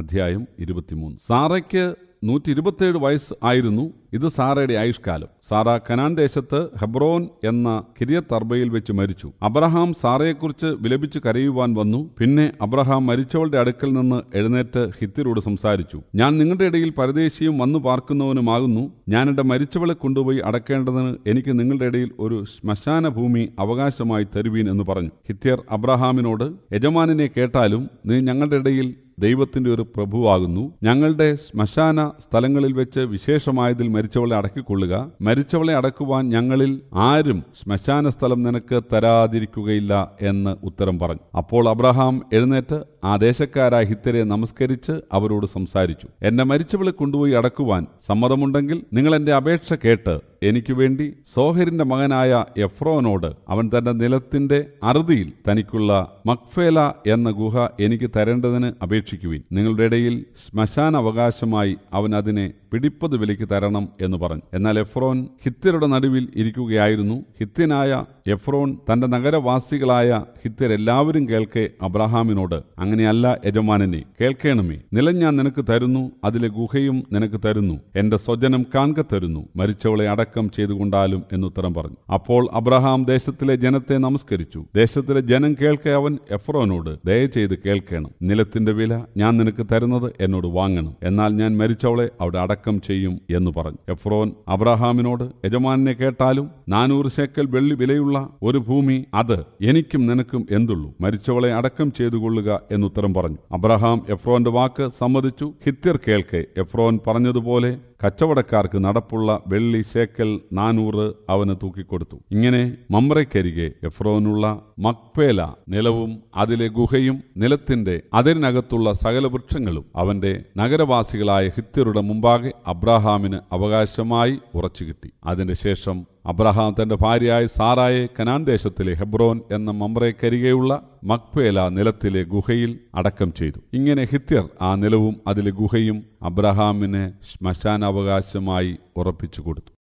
അധ്യായം ഇരുപത്തിമൂന്ന് സാറയ്ക്ക് നൂറ്റി ഇരുപത്തിയേഴ് വയസ്സ് ആയിരുന്നു ഇത് സാറയുടെ ആയുഷ്കാലം സാറ കനാൻ ദേശത്ത് ഹെബ്രോൻ എന്ന കിരിയ തർബയിൽ വെച്ച് മരിച്ചു അബ്രഹാം സാറയെക്കുറിച്ച് വിലപിച്ച് കരയുവാൻ വന്നു പിന്നെ അബ്രഹാം മരിച്ചവളുടെ അടുക്കൽ നിന്ന് എഴുന്നേറ്റ് ഹിത്തിരോട് സംസാരിച്ചു ഞാൻ നിങ്ങളുടെ ഇടയിൽ പരദേശിയും വന്നു പാർക്കുന്നവനുമാകുന്നു ഞാൻ എന്റെ മരിച്ചവളെ കൊണ്ടുപോയി അടക്കേണ്ടതിന് എനിക്ക് നിങ്ങളുടെ ഇടയിൽ ഒരു ശ്മശാന ഭൂമി അവകാശമായി തരുവീൻ എന്ന് പറഞ്ഞു ഹിത്യർ അബ്രഹാമിനോട് യജമാനിനെ കേട്ടാലും നീ ഞങ്ങളുടെ ഇടയിൽ ദൈവത്തിന്റെ ഒരു പ്രഭുവാകുന്നു ഞങ്ങളുടെ ശ്മശാന സ്ഥലങ്ങളിൽ വെച്ച് വിശേഷമായതിൽ മരിച്ചവളെ അടക്കിക്കൊള്ളുക മരിച്ചവളെ അടക്കുവാൻ ഞങ്ങളിൽ ആരും ശ്മശാന സ്ഥലം നിനക്ക് തരാതിരിക്കുകയില്ല എന്ന് ഉത്തരം പറഞ്ഞു അപ്പോൾ അബ്രഹാം എഴുന്നേറ്റ് ആ ദേശക്കാരായ ഹിത്തരെ നമസ്കരിച്ച് അവരോട് സംസാരിച്ചു എന്നെ മരിച്ചവളെ കൊണ്ടുപോയി അടക്കുവാൻ സമ്മതമുണ്ടെങ്കിൽ നിങ്ങൾ എന്റെ അപേക്ഷ കേട്ട് എനിക്ക് വേണ്ടി സോഹരിന്റെ മകനായ എഫ്രോനോട് അവൻ തന്റെ നിലത്തിന്റെ അറുതിയിൽ തനിക്കുള്ള മക്ഫേല എന്ന ഗുഹ എനിക്ക് തരേണ്ടതിന് അപേക്ഷിക്കുവിൻ നിങ്ങളുടെ ഇടയിൽ ശ്മശാനവകാശമായി അവൻ അതിനെ പിടിപ്പത് വിലയ്ക്ക് തരണം എന്ന് പറഞ്ഞു എന്നാൽ എഫ്രോൻ ഹിത്യരുടെ നടുവിൽ ഇരിക്കുകയായിരുന്നു ഹിത്യനായ എഫ്രോൻ തന്റെ നഗരവാസികളായ ഹിത്യരെല്ലാവരും കേൾക്കെ അബ്രഹാമിനോട് അങ്ങനെയല്ല യജമാനനെ കേൾക്കണമേ നിലം ഞാൻ നിനക്ക് തരുന്നു അതിലെ ഗുഹയും നിനക്ക് തരുന്നു എന്റെ സ്വജനം കാൺക തരുന്നു മരിച്ചവളെ അടക്കം ചെയ്തുകൊണ്ടാലും എന്നുത്തരം പറഞ്ഞു അപ്പോൾ അബ്രഹാം ദേശത്തിലെ ജനത്തെ നമസ്കരിച്ചു ദേശത്തിലെ ജനം കേൾക്കെ അവൻ എഫ്രോനോട് ദയചെയ്ത് കേൾക്കണം നിലത്തിന്റെ വില ഞാൻ നിനക്ക് തരുന്നത് എന്നോട് വാങ്ങണം എന്നാൽ ഞാൻ മരിച്ചവളെ അവിടെ അടക്കം അടക്കം ചെയ്യും എന്ന് പറഞ്ഞു എഫ്രോൻ അബ്രഹാമിനോട് യജമാനെ കേട്ടാലും നാനൂറ് ശേക്കൽ വെള്ളി വിലയുള്ള ഒരു ഭൂമി അത് എനിക്കും നിനക്കും എന്തുള്ളൂ മരിച്ചവളെ അടക്കം കൊള്ളുക എന്നുത്തരം പറഞ്ഞു അബ്രഹാം എഫ്രോന്റെ വാക്ക് സമ്മതിച്ചു ഹിത്യർ കേൾക്കെ എഫ്രോൻ പറഞ്ഞതുപോലെ കച്ചവടക്കാർക്ക് നടപ്പുള്ള വെള്ളി ശേക്കൽ നാനൂറ് അവന് തൂക്കിക്കൊടുത്തു ഇങ്ങനെ മമ്രയ്ക്കരികെ എഫ്രോനുള്ള മക്പേല നിലവും അതിലെ ഗുഹയും നിലത്തിന്റെ അതിരിനകത്തുള്ള സകല വൃക്ഷങ്ങളും അവന്റെ നഗരവാസികളായ ഹിത്യരുടെ മുമ്പാകെ അബ്രാഹാമിന് അവകാശമായി ഉറച്ചു കിട്ടി അതിന്റെ ശേഷം അബ്രഹാം തന്റെ ഭാര്യയായ സാറായെ കനാൻ ദേശത്തിലെ ഹെബ്രോൻ എന്ന മമ്പ്രയ്ക്കരികെയുള്ള മക്വേല നിലത്തിലെ ഗുഹയിൽ അടക്കം ചെയ്തു ഇങ്ങനെ ഹിത്യർ ആ നിലവും അതിലെ ഗുഹയും അബ്രഹാമിന് ശ്മശാനാവകാശമായി ഉറപ്പിച്ചു കൊടുത്തു